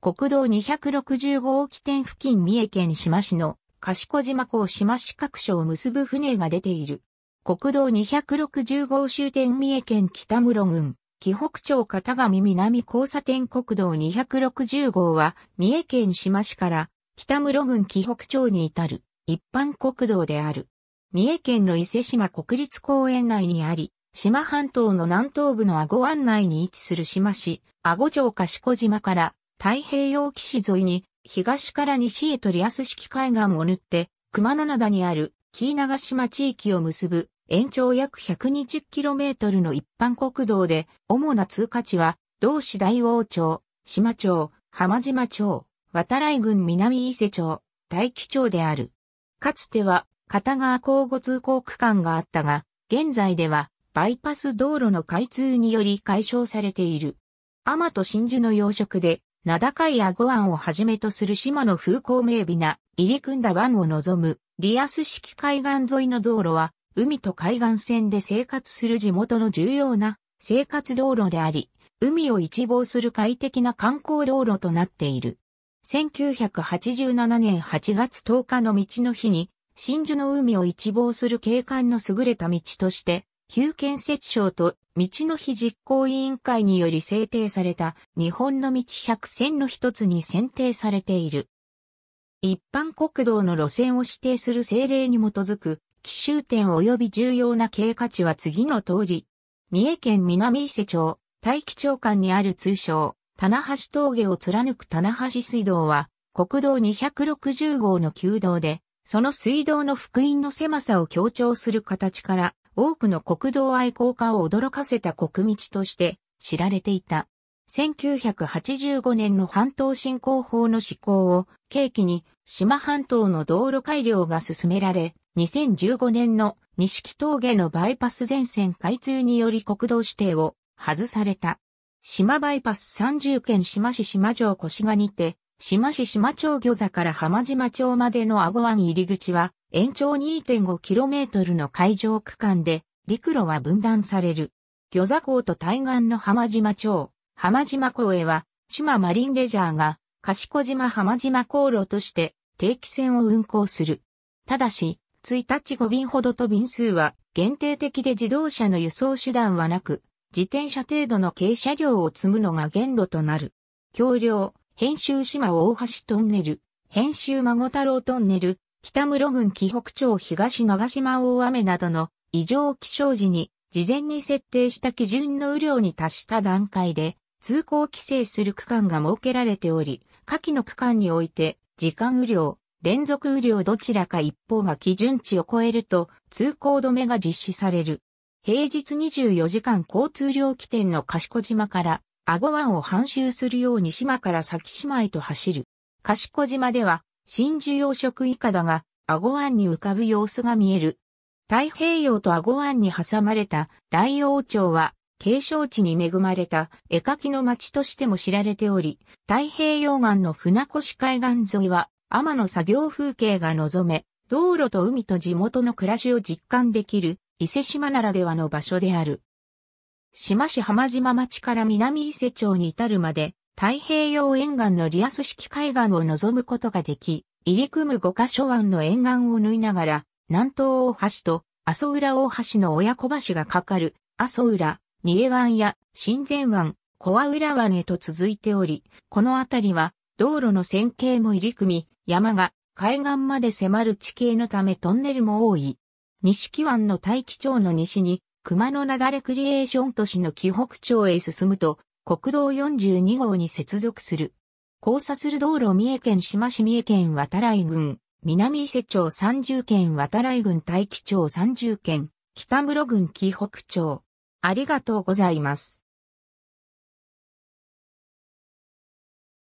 国道260号起点付近三重県島市の賢島港島市各所を結ぶ船が出ている。国道260号終点三重県北室郡、紀北町片上南交差点国道260号は三重県島市から北室郡紀北町に至る一般国道である。三重県の伊勢島国立公園内にあり、島半島の南東部の阿護湾内に位置する島市、阿護町賢島から太平洋岸沿いに、東から西へとリアス式海岸を塗って、熊野灘にある紀伊長島地域を結ぶ延長約 120km の一般国道で、主な通過地は、同市大王町、島町、浜島町、渡来郡南伊勢町、大樹町である。かつては、片側交互通行区間があったが、現在では、バイパス道路の開通により解消されている。アと真珠の養殖で、名高い顎湾をはじめとする島の風光明媚な入り組んだ湾を望むリアス式海岸沿いの道路は海と海岸線で生活する地元の重要な生活道路であり、海を一望する快適な観光道路となっている。1987年8月10日の道の日に、真珠の海を一望する景観の優れた道として旧建設省と道の日実行委員会により制定された日本の道百選の一つに選定されている。一般国道の路線を指定する政令に基づく、奇襲点及び重要な経過値は次の通り。三重県南伊勢町、大気町間にある通称、棚橋峠を貫く棚橋水道は、国道260号の旧道で、その水道の福音の狭さを強調する形から、多くの国道愛好家を驚かせた国道として知られていた。1985年の半島振興法の施行を契機に島半島の道路改良が進められ、2015年の錦峠のバイパス全線開通により国道指定を外された。島バイパス30県島市島城越谷にて、島市島町魚座から浜島町までの阿後湾入り口は、延長 2.5km の海上区間で陸路は分断される。魚座港と対岸の浜島町、浜島港へは、島マリンレジャーが、賢島浜島航路として定期船を運航する。ただし、1日5便ほどと便数は限定的で自動車の輸送手段はなく、自転車程度の軽車両を積むのが限度となる。橋梁、編集島大橋トンネル、編集孫太郎トンネル、北室郡紀北町東長島大雨などの異常気象時に事前に設定した基準の雨量に達した段階で通行規制する区間が設けられており、下記の区間において時間雨量、連続雨量どちらか一方が基準値を超えると通行止めが実施される。平日24時間交通量起点の賢島から、阿護湾を半周するように島から先島へと走る。賢島では、真珠養殖イカだが、顎湾に浮かぶ様子が見える。太平洋と顎湾に挟まれた大王町は、景勝地に恵まれた絵描きの町としても知られており、太平洋岸の船越海岸沿いは、天の作業風景が望め、道路と海と地元の暮らしを実感できる、伊勢島ならではの場所である。島市浜島町から南伊勢町に至るまで、太平洋沿岸のリアス式海岸を望むことができ、入り組む5カ所湾の沿岸を縫いながら、南東大橋と阿蘇浦大橋の親子橋がかかる阿蘇浦、三重湾や新前湾、小ア浦湾へと続いており、この辺りは道路の線形も入り組み、山が海岸まで迫る地形のためトンネルも多い。西木湾の大気町の西に熊野流れクリエーション都市の紀北町へ進むと、国道42号に接続する。交差する道路三重県島市三重県渡来郡、南伊勢町30県渡来郡大樹町30県、北室郡紀北町。ありがとうございます。